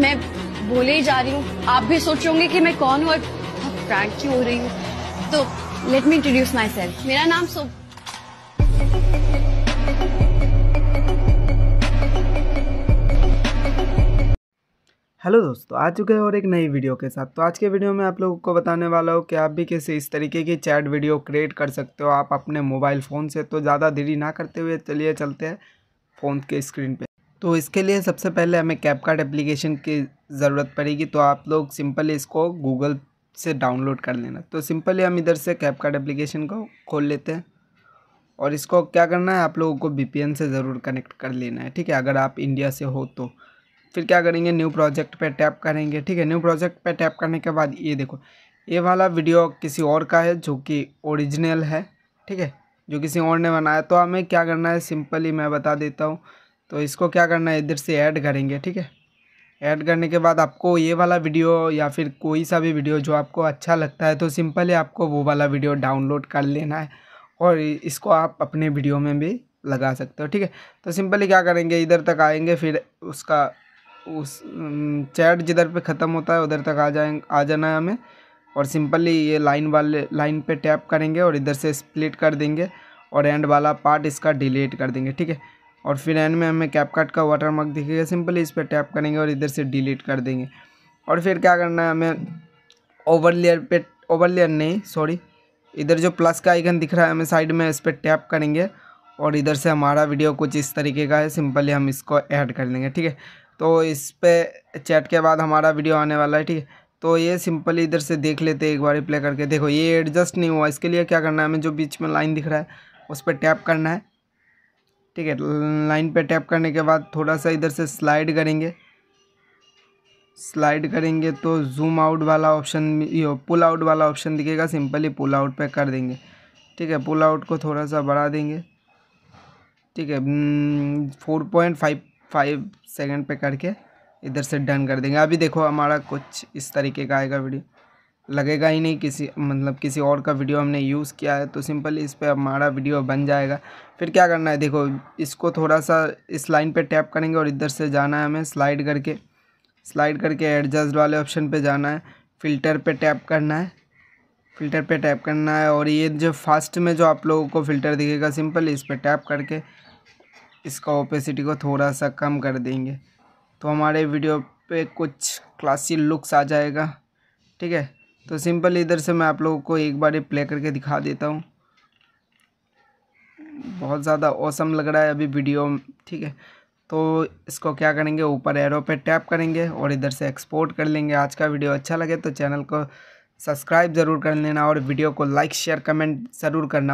मैं बोले ही जा रही हूँ आप भी सोच रहे कि मैं कौन हूँ और प्रैंक क्यों हो रही हूँ तो let me introduce myself मेरा नाम सो हेलो दोस्तों आ चुके हैं और एक नई वीडियो के साथ तो आज के वीडियो में आप लोगों को बताने वाला हूँ कि आप भी कैसे इस तरीके की चैट वीडियो क्रिएट कर सकते हो आप अपने मोबाइल फ़ोन से तो ज़्यादा देरी ना करते हुए चलिए चलते हैं फ़ोन के स्क्रीन पे तो इसके लिए सबसे पहले हमें कैप कार्ड एप्लीकेशन की ज़रूरत पड़ेगी तो आप लोग सिंपली इसको गूगल से डाउनलोड कर लेना तो सिंपली हम इधर से कैप कार्ड एप्लीकेशन को खोल लेते हैं और इसको क्या करना है आप लोगों को बी से ज़रूर कनेक्ट कर लेना है ठीक है अगर आप इंडिया से हो तो फिर क्या करेंगे न्यू प्रोजेक्ट पर टैप करेंगे ठीक है न्यू प्रोजेक्ट पर टैप करने के बाद ये देखो ये वाला वीडियो किसी और का है जो कि ओरिजिनल है ठीक है जो किसी और ने बनाया तो हमें क्या करना है सिंपली मैं बता देता हूँ तो इसको क्या करना है इधर से ऐड करेंगे ठीक है ऐड करने के बाद आपको ये वाला वीडियो या फिर कोई सा भी वीडियो जो आपको अच्छा लगता है तो सिंपली आपको वो वाला वीडियो डाउनलोड कर लेना है और इसको आप अपने वीडियो में भी लगा सकते हो ठीक है तो सिंपली क्या करेंगे इधर तक आएंगे फिर उसका उस चैट जिधर पे ख़त्म होता है उधर तक आ जाए आ जाना है हमें और सिंपली ये लाइन वाले लाइन पे टैप करेंगे और इधर से स्प्लिट कर देंगे और एंड वाला पार्ट इसका डिलीट कर देंगे ठीक है और फिर एंड में हमें कैपकाट का वाटर मार्क दिखेगा सिंपली इस पर टैप करेंगे और इधर से डिलीट कर देंगे और फिर क्या करना है हमें ओवर लेयर पे ओवर लेयर नहीं सॉरी इधर जो प्लस का आइकन दिख रहा है हमें साइड में इस पर टैप करेंगे और इधर से हमारा वीडियो कुछ इस तरीके का है सिंपली हम इसको ऐड कर देंगे ठीक है तो इस पर चैट के बाद हमारा वीडियो आने वाला है ठीक है तो ये सिंपली इधर से देख लेते हैं एक बार प्ले करके देखो ये एडजस्ट नहीं हुआ इसके लिए क्या करना है हमें जो बीच में लाइन दिख रहा है उस पर टैप करना है ठीक है लाइन पे टैप करने के बाद थोड़ा सा इधर से स्लाइड करेंगे स्लाइड करेंगे तो जूम आउट वाला ऑप्शन यो पुल आउट वाला ऑप्शन दिखेगा सिंपली पुल आउट पे कर देंगे ठीक है पुल आउट को थोड़ा सा बढ़ा देंगे ठीक है four point five five second पर करके इधर से डन कर देंगे अभी देखो हमारा कुछ इस तरीके का आएगा वीडियो लगेगा ही नहीं किसी मतलब किसी और का वीडियो हमने यूज़ किया है तो सिंपल इस पर हमारा वीडियो बन जाएगा फिर क्या करना है देखो इसको थोड़ा सा इस लाइन पे टैप करेंगे और इधर से जाना है हमें स्लाइड करके स्लाइड करके एडजस्ट वाले ऑप्शन पे जाना है फ़िल्टर पे टैप करना है फ़िल्टर पे टैप करना है और ये जो फास्ट में जो आप लोगों को फ़िल्टर दिखेगा सिंपल इस पर टैप करके इसका ओपेसिटी को थोड़ा सा कम कर देंगे तो हमारे वीडियो पर कुछ क्लासी लुक्स आ जाएगा ठीक है तो सिंपल इधर से मैं आप लोगों को एक बार प्ले करके दिखा देता हूँ बहुत ज़्यादा औसम लग रहा है अभी वीडियो ठीक है तो इसको क्या करेंगे ऊपर एरो पे टैप करेंगे और इधर से एक्सपोर्ट कर लेंगे आज का वीडियो अच्छा लगे तो चैनल को सब्सक्राइब ज़रूर कर लेना और वीडियो को लाइक शेयर कमेंट ज़रूर करना